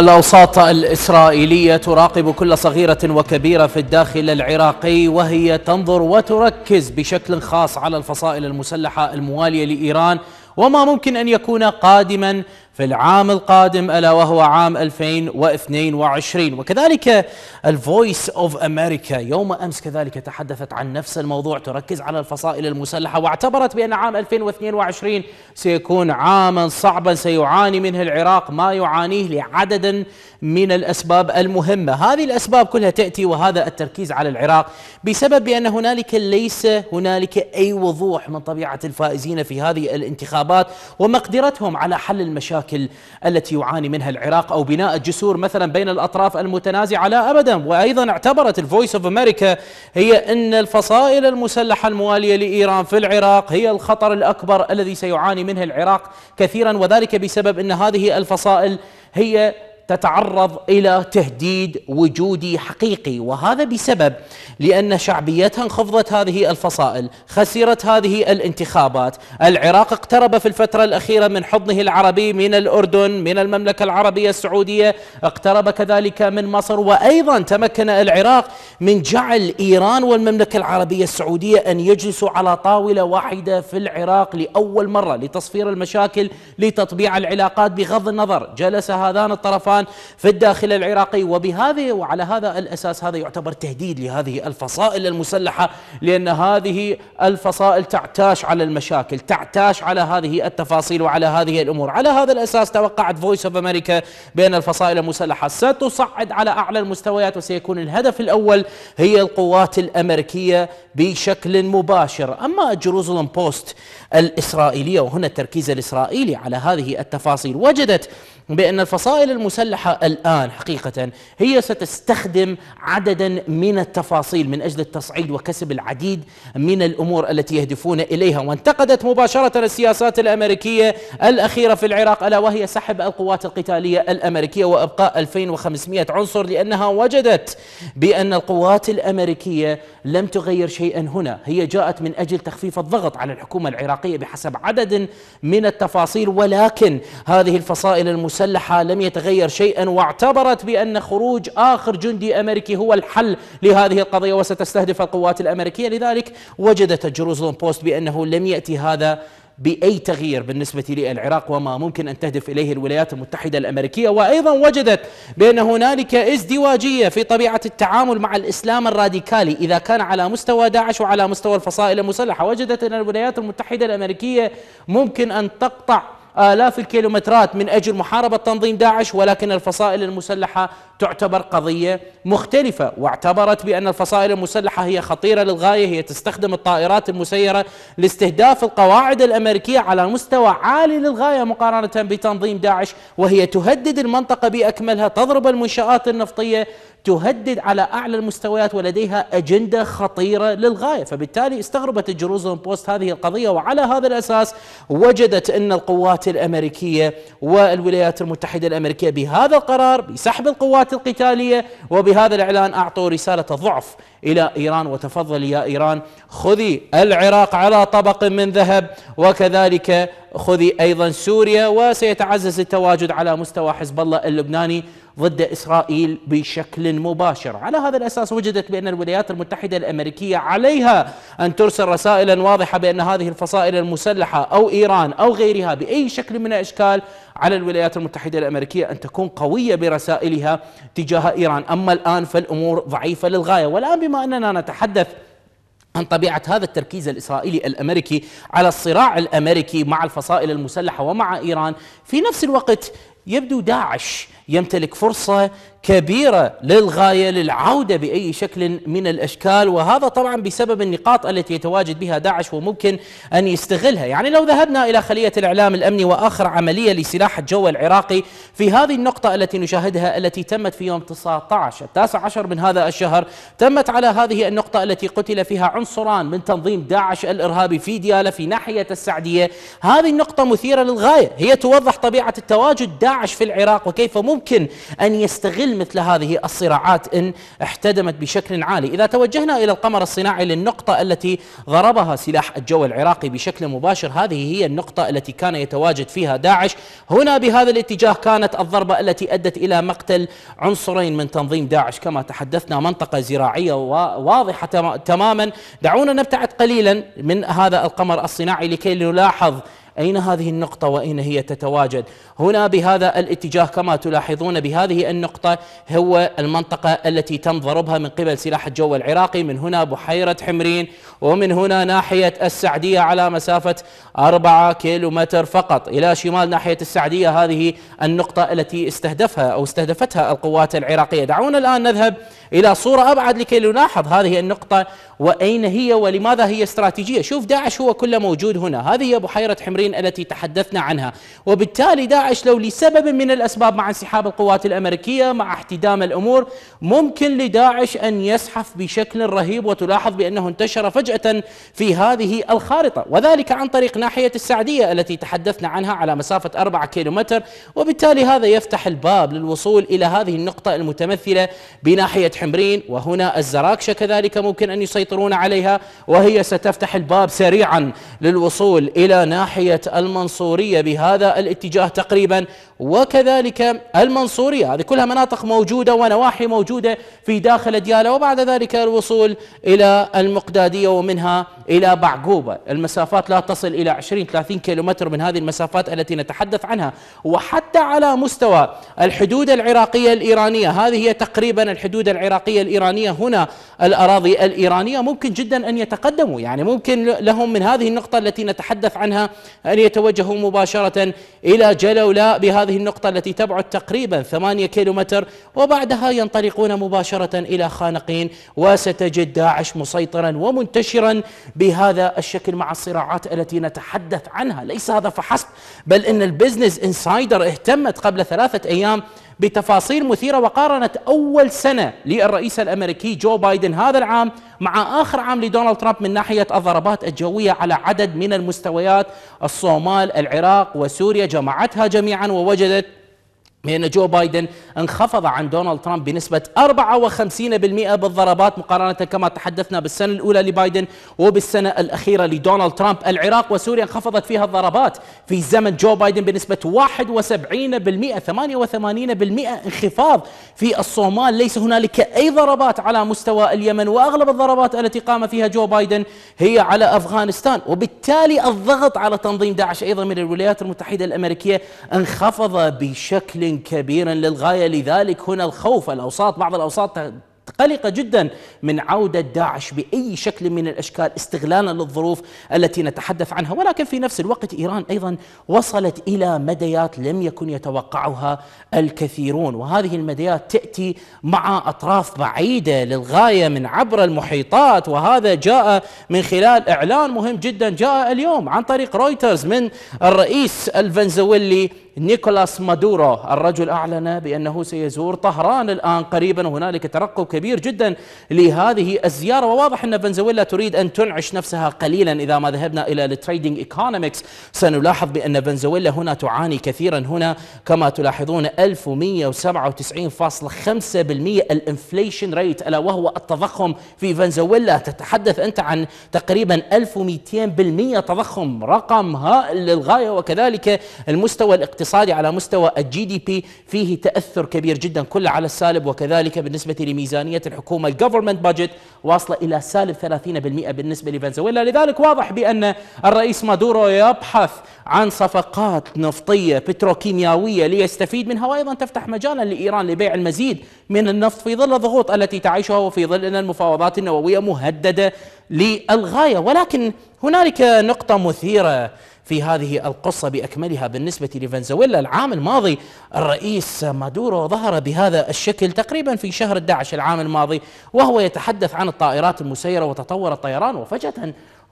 الأوساط الإسرائيلية تراقب كل صغيرة وكبيرة في الداخل العراقي وهي تنظر وتركز بشكل خاص على الفصائل المسلحة الموالية لإيران وما ممكن أن يكون قادما في العام القادم ألا وهو عام 2022 وكذلك الفويس أوف أمريكا يوم أمس كذلك تحدثت عن نفس الموضوع تركز على الفصائل المسلحة واعتبرت بأن عام 2022 سيكون عاما صعبا سيعاني منه العراق ما يعانيه لعدد من الأسباب المهمة هذه الأسباب كلها تأتي وهذا التركيز على العراق بسبب بأن هنالك ليس هنالك أي وضوح من طبيعة الفائزين في هذه الانتخابات ومقدرتهم على حل المشاكل المشاكل التي يعاني منها العراق أو بناء الجسور مثلا بين الأطراف المتنازعة لا أبدا وأيضا اعتبرت الفويس أوف أمريكا هي أن الفصائل المسلحة الموالية لإيران في العراق هي الخطر الأكبر الذي سيعاني منه العراق كثيرا وذلك بسبب أن هذه الفصائل هي تتعرض الى تهديد وجودي حقيقي وهذا بسبب لان شعبيتها انخفضت هذه الفصائل، خسرت هذه الانتخابات، العراق اقترب في الفتره الاخيره من حضنه العربي من الاردن، من المملكه العربيه السعوديه، اقترب كذلك من مصر وايضا تمكن العراق من جعل ايران والمملكه العربيه السعوديه ان يجلسوا على طاوله واحده في العراق لاول مره لتصفير المشاكل لتطبيع العلاقات بغض النظر، جلس هذان الطرفان الآن في الداخل العراقي وبهذه وعلى هذا الأساس هذا يعتبر تهديد لهذه الفصائل المسلحة لأن هذه الفصائل تعتاش على المشاكل تعتاش على هذه التفاصيل وعلى هذه الأمور على هذا الأساس توقعت فويس اوف أمريكا بأن الفصائل المسلحة ستصعد على أعلى المستويات وسيكون الهدف الأول هي القوات الأمريكية بشكل مباشر أما جروزلم بوست الإسرائيلية وهنا التركيز الإسرائيلي على هذه التفاصيل وجدت بأن الفصائل المسلحة الآن حقيقة هي ستستخدم عددا من التفاصيل من أجل التصعيد وكسب العديد من الأمور التي يهدفون إليها وانتقدت مباشرة السياسات الأمريكية الأخيرة في العراق ألا وهي سحب القوات القتالية الأمريكية وإبقاء 2500 عنصر لأنها وجدت بأن القوات الأمريكية لم تغير شيئا هنا هي جاءت من أجل تخفيف الضغط على الحكومة العراقية بحسب عدد من التفاصيل ولكن هذه الفصائل المسلحة المسلحة لم يتغير شيئا واعتبرت بأن خروج آخر جندي أمريكي هو الحل لهذه القضية وستستهدف القوات الأمريكية لذلك وجدت الجروزلم بوست بأنه لم يأتي هذا بأي تغيير بالنسبة للعراق وما ممكن أن تهدف إليه الولايات المتحدة الأمريكية وأيضا وجدت بأن هنالك ازدواجية في طبيعة التعامل مع الإسلام الراديكالي إذا كان على مستوى داعش وعلى مستوى الفصائل المسلحة وجدت أن الولايات المتحدة الأمريكية ممكن أن تقطع آلاف الكيلومترات من أجل محاربة تنظيم داعش ولكن الفصائل المسلحة تعتبر قضية مختلفة واعتبرت بأن الفصائل المسلحة هي خطيرة للغاية هي تستخدم الطائرات المسيرة لاستهداف القواعد الأمريكية على مستوى عالي للغاية مقارنة بتنظيم داعش وهي تهدد المنطقة بأكملها تضرب المنشآت النفطية تهدد على أعلى المستويات ولديها أجندة خطيرة للغاية فبالتالي استغربت الجروزون بوست هذه القضية وعلى هذا الأساس وجدت أن القوات الأمريكية والولايات المتحدة الأمريكية بهذا القرار بسحب القوات القتالية وبهذا الإعلان أعطوا رسالة ضعف إلى إيران وتفضل يا إيران خذي العراق على طبق من ذهب وكذلك خذي أيضا سوريا وسيتعزز التواجد على مستوى حزب الله اللبناني ضد إسرائيل بشكل مباشر على هذا الأساس وجدت بأن الولايات المتحدة الأمريكية عليها أن ترسل رسائلا واضحة بأن هذه الفصائل المسلحة أو إيران أو غيرها بأي شكل من الأشكال على الولايات المتحدة الأمريكية أن تكون قوية برسائلها تجاه إيران أما الآن فالأمور ضعيفة للغاية والآن بما أننا نتحدث عن طبيعة هذا التركيز الإسرائيلي الأمريكي على الصراع الأمريكي مع الفصائل المسلحة ومع إيران في نفس الوقت يبدو داعش يمتلك فرصه كبيره للغايه للعوده باي شكل من الاشكال وهذا طبعا بسبب النقاط التي يتواجد بها داعش وممكن ان يستغلها، يعني لو ذهبنا الى خليه الاعلام الامني واخر عمليه لسلاح الجو العراقي في هذه النقطه التي نشاهدها التي تمت في يوم 19 التاسع عشر من هذا الشهر، تمت على هذه النقطه التي قتل فيها عنصران من تنظيم داعش الارهابي في دياله في ناحيه السعديه، هذه النقطه مثيره للغايه، هي توضح طبيعه التواجد داعش داعش في العراق وكيف ممكن أن يستغل مثل هذه الصراعات إن احتدمت بشكل عالي إذا توجهنا إلى القمر الصناعي للنقطة التي ضربها سلاح الجو العراقي بشكل مباشر هذه هي النقطة التي كان يتواجد فيها داعش هنا بهذا الاتجاه كانت الضربة التي أدت إلى مقتل عنصرين من تنظيم داعش كما تحدثنا منطقة زراعية واضحة تماما دعونا نبتعد قليلا من هذا القمر الصناعي لكي نلاحظ أين هذه النقطة وأين هي تتواجد هنا بهذا الاتجاه كما تلاحظون بهذه النقطة هو المنطقة التي تم ضربها من قبل سلاح الجو العراقي من هنا بحيرة حمرين ومن هنا ناحية السعدية على مسافة 4 كيلومتر فقط إلى شمال ناحية السعدية هذه النقطة التي استهدفها أو استهدفتها القوات العراقية دعونا الآن نذهب إلى صورة أبعد لكي نلاحظ هذه النقطة وأين هي ولماذا هي استراتيجية شوف داعش هو كله موجود هنا هذه هي بحيرة حمرين الأمرين التي تحدثنا عنها وبالتالي داعش لو لسبب من الأسباب مع انسحاب القوات الأمريكية مع احتدام الأمور ممكن لداعش أن يزحف بشكل رهيب وتلاحظ بأنه انتشر فجأة في هذه الخارطة وذلك عن طريق ناحية السعدية التي تحدثنا عنها على مسافة 4 كيلومتر وبالتالي هذا يفتح الباب للوصول إلى هذه النقطة المتمثلة بناحية حمرين وهنا الزراكشة كذلك ممكن أن يسيطرون عليها وهي ستفتح الباب سريعا للوصول إلى ناحية بقيت المنصورية بهذا الاتجاه تقريبا وكذلك المنصورية هذه كلها مناطق موجودة ونواحي موجودة في داخل دياله وبعد ذلك الوصول إلى المقدادية ومنها إلى بعقوبة المسافات لا تصل إلى 20-30 كيلومتر من هذه المسافات التي نتحدث عنها وحتى على مستوى الحدود العراقية الإيرانية هذه هي تقريبا الحدود العراقية الإيرانية هنا الأراضي الإيرانية ممكن جدا أن يتقدموا يعني ممكن لهم من هذه النقطة التي نتحدث عنها أن يتوجهوا مباشرة إلى جلولاء بهذه النقطة التي تبعد تقريبا 8 كيلومتر وبعدها ينطلقون مباشرة إلى خانقين وستجد داعش مسيطرا ومنتشرا بهذا الشكل مع الصراعات التي نتحدث عنها ليس هذا فحسب بل ان البزنس انسايدر اهتمت قبل ثلاثه ايام بتفاصيل مثيره وقارنت اول سنه للرئيس الامريكي جو بايدن هذا العام مع اخر عام لدونالد ترامب من ناحيه الضربات الجويه على عدد من المستويات الصومال العراق وسوريا جمعتها جميعا ووجدت بأن جو بايدن انخفض عن دونالد ترامب بنسبة 54% بالضربات مقارنة كما تحدثنا بالسنة الأولى لبايدن وبالسنة الأخيرة لدونالد ترامب العراق وسوريا انخفضت فيها الضربات في زمن جو بايدن بنسبة 71% 88% انخفاض في الصومال ليس هنالك أي ضربات على مستوى اليمن وأغلب الضربات التي قام فيها جو بايدن هي على أفغانستان وبالتالي الضغط على تنظيم داعش أيضا من الولايات المتحدة الأمريكية انخفض بشكل كبيرا للغاية لذلك هنا الخوف الأوساط بعض الأوساط قلقة جدا من عودة داعش بأي شكل من الأشكال استغلالا للظروف التي نتحدث عنها ولكن في نفس الوقت إيران أيضا وصلت إلى مديات لم يكن يتوقعها الكثيرون وهذه المديات تأتي مع أطراف بعيدة للغاية من عبر المحيطات وهذا جاء من خلال إعلان مهم جدا جاء اليوم عن طريق رويترز من الرئيس الفنزويلي نيكولاس مادورو الرجل أعلن بأنه سيزور طهران الآن قريبا وهنالك ترقب كبير جدا لهذه الزيارة وواضح أن فنزويلا تريد أن تنعش نفسها قليلا إذا ما ذهبنا إلى التريدينج إيكونومكس سنلاحظ بأن فنزويلا هنا تعاني كثيرا هنا كما تلاحظون 1197.5% الانفليشن ريت ألا وهو التضخم في فنزويلا تتحدث أنت عن تقريبا 1200% تضخم رقم هائل للغاية وكذلك المستوى الاقتصادي الاقتصادي على مستوى الجي دي بي فيه تأثر كبير جدا كله على السالب وكذلك بالنسبة لميزانية الحكومة الجفرمنت بادجت واصلة إلى سالب 30% بالنسبة لفنزويلا لذلك واضح بأن الرئيس مادورو يبحث عن صفقات نفطية بتروكيماوية ليستفيد منها وأيضا تفتح مجالا لإيران لبيع المزيد من النفط في ظل الضغوط التي تعيشها وفي ظل أن المفاوضات النووية مهددة للغاية ولكن هنالك نقطة مثيرة في هذه القصة بأكملها بالنسبة لفنزويلا العام الماضي الرئيس مادورو ظهر بهذا الشكل تقريبا في شهر 11 العام الماضي وهو يتحدث عن الطائرات المسيرة وتطور الطيران وفجأة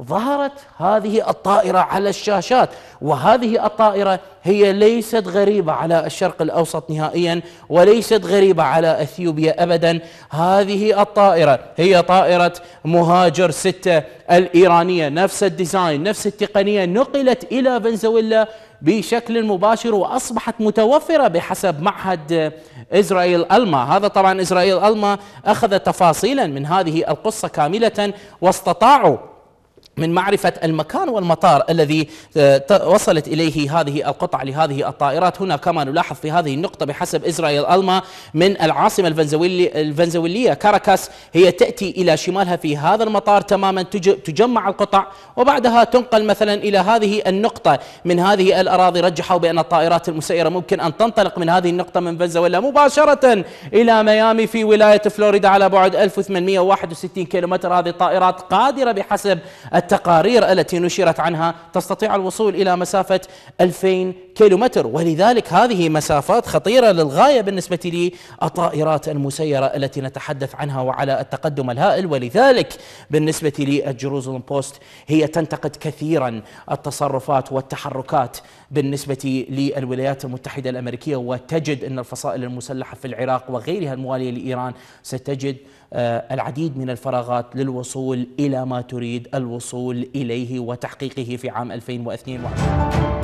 ظهرت هذه الطائرة على الشاشات وهذه الطائرة هي ليست غريبة على الشرق الأوسط نهائيا وليست غريبة على أثيوبيا أبدا هذه الطائرة هي طائرة مهاجر ستة الإيرانية نفس الديزاين نفس التقنية نقلت إلى فنزويلا بشكل مباشر واصبحت متوفره بحسب معهد اسرائيل الما، هذا طبعا اسرائيل الما اخذ تفاصيلا من هذه القصه كامله واستطاعوا من معرفة المكان والمطار الذي آه، وصلت إليه هذه القطع لهذه الطائرات هنا كما نلاحظ في هذه النقطة بحسب إسرائيل ألما من العاصمة الفنزويلي الفنزويلية كاراكاس هي تأتي إلى شمالها في هذا المطار تماما تجمع القطع وبعدها تنقل مثلا إلى هذه النقطة من هذه الأراضي رجحوا بأن الطائرات المسيرة ممكن أن تنطلق من هذه النقطة من فنزويلا مباشرة إلى ميامي في ولاية فلوريدا على بعد 1861 كيلومتر هذه الطائرات قادرة بحسب التقارير التي نشرت عنها تستطيع الوصول إلى مسافة 2000 كيلومتر ولذلك هذه مسافات خطيرة للغاية بالنسبة للطائرات المسيرة التي نتحدث عنها وعلى التقدم الهائل ولذلك بالنسبة للجروزلم بوست هي تنتقد كثيرا التصرفات والتحركات بالنسبة للولايات المتحدة الأمريكية وتجد أن الفصائل المسلحة في العراق وغيرها الموالية لإيران ستجد آه، العديد من الفراغات للوصول إلى ما تريد الوصول إليه وتحقيقه في عام 2022